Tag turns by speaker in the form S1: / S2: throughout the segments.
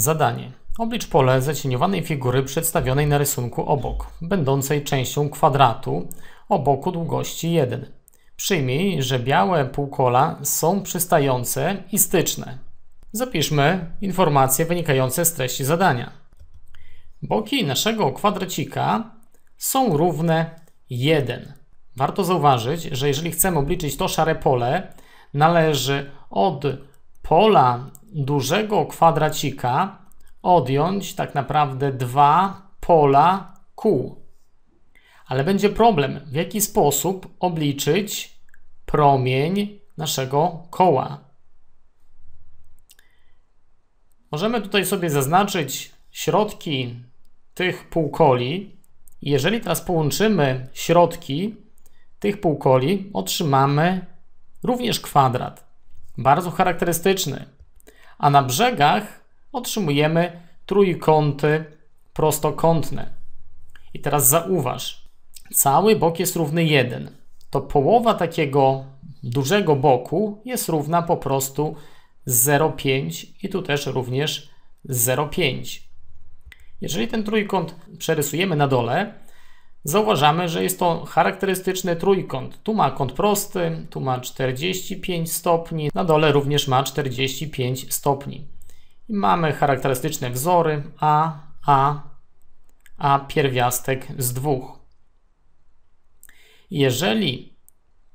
S1: Zadanie. Oblicz pole zacieniowanej figury przedstawionej na rysunku obok, będącej częścią kwadratu o boku długości 1. Przyjmij, że białe półkola są przystające i styczne. Zapiszmy informacje wynikające z treści zadania. Boki naszego kwadracika są równe 1. Warto zauważyć, że jeżeli chcemy obliczyć to szare pole, należy od pola dużego kwadracika odjąć tak naprawdę dwa pola kół. Ale będzie problem, w jaki sposób obliczyć promień naszego koła. Możemy tutaj sobie zaznaczyć środki tych półkoli. Jeżeli teraz połączymy środki tych półkoli, otrzymamy również kwadrat. Bardzo charakterystyczny a na brzegach otrzymujemy trójkąty prostokątne. I teraz zauważ, cały bok jest równy 1. To połowa takiego dużego boku jest równa po prostu 0,5 i tu też również 0,5. Jeżeli ten trójkąt przerysujemy na dole, zauważamy, że jest to charakterystyczny trójkąt. Tu ma kąt prosty, tu ma 45 stopni, na dole również ma 45 stopni. I mamy charakterystyczne wzory A, A, A pierwiastek z dwóch. Jeżeli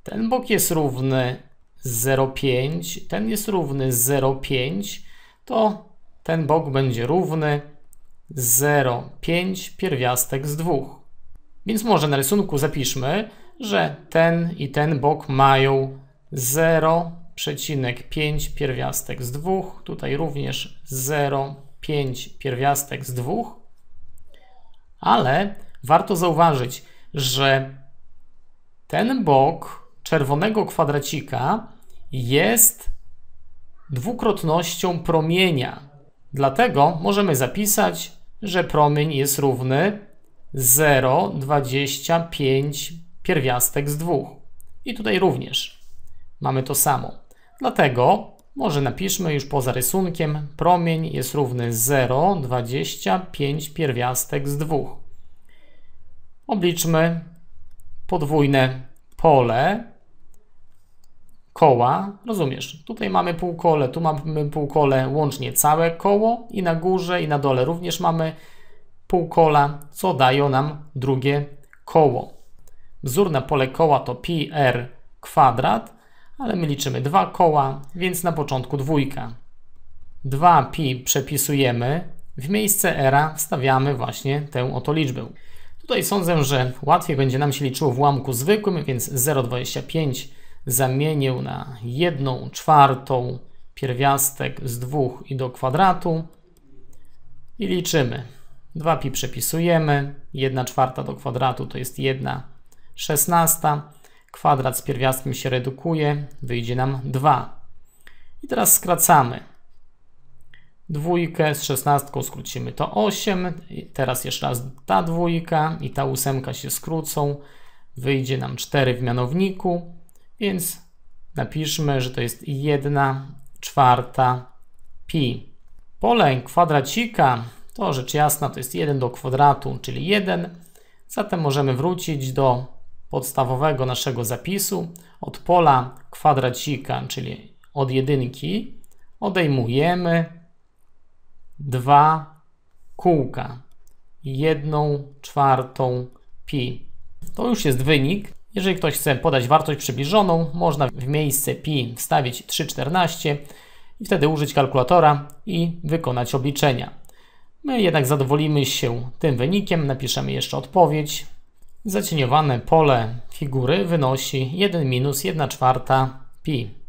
S1: ten bok jest równy 0,5, ten jest równy 0,5, to ten bok będzie równy 0,5 pierwiastek z dwóch. Więc może na rysunku zapiszmy, że ten i ten bok mają 0,5 pierwiastek z 2, tutaj również 0,5 pierwiastek z 2, ale warto zauważyć, że ten bok czerwonego kwadracika jest dwukrotnością promienia. Dlatego możemy zapisać, że promień jest równy 0,25 pierwiastek z 2. I tutaj również mamy to samo. Dlatego może napiszmy już poza rysunkiem, promień jest równy 0,25 pierwiastek z 2. Obliczmy podwójne pole koła, rozumiesz, tutaj mamy półkole, tu mamy półkole, łącznie całe koło i na górze i na dole również mamy półkola, co dają nam drugie koło. na pole koła to πr kwadrat, ale my liczymy dwa koła, więc na początku dwójka. 2pi przepisujemy, w miejsce r wstawiamy właśnie tę oto liczbę. Tutaj sądzę, że łatwiej będzie nam się liczyło w łamku zwykłym, więc 0,25 zamienię na 1 czwartą pierwiastek z 2 i do kwadratu i liczymy. 2 pi przepisujemy, 1 czwarta do kwadratu to jest 1 szesnasta. Kwadrat z pierwiastkiem się redukuje, wyjdzie nam 2. I teraz skracamy. Dwójkę z szesnastką skrócimy to 8. Teraz jeszcze raz ta dwójka i ta ósemka się skrócą. Wyjdzie nam 4 w mianowniku, więc napiszmy, że to jest 1 czwarta pi. Pole kwadracika to rzecz jasna to jest 1 do kwadratu, czyli 1. Zatem możemy wrócić do podstawowego naszego zapisu. Od pola kwadracika, czyli od jedynki, odejmujemy 2 kółka, 1 czwartą pi. To już jest wynik. Jeżeli ktoś chce podać wartość przybliżoną, można w miejsce pi wstawić 3,14 i wtedy użyć kalkulatora i wykonać obliczenia. My no jednak zadowolimy się tym wynikiem, napiszemy jeszcze odpowiedź. Zacieniowane pole figury wynosi 1 minus 1 czwarta pi.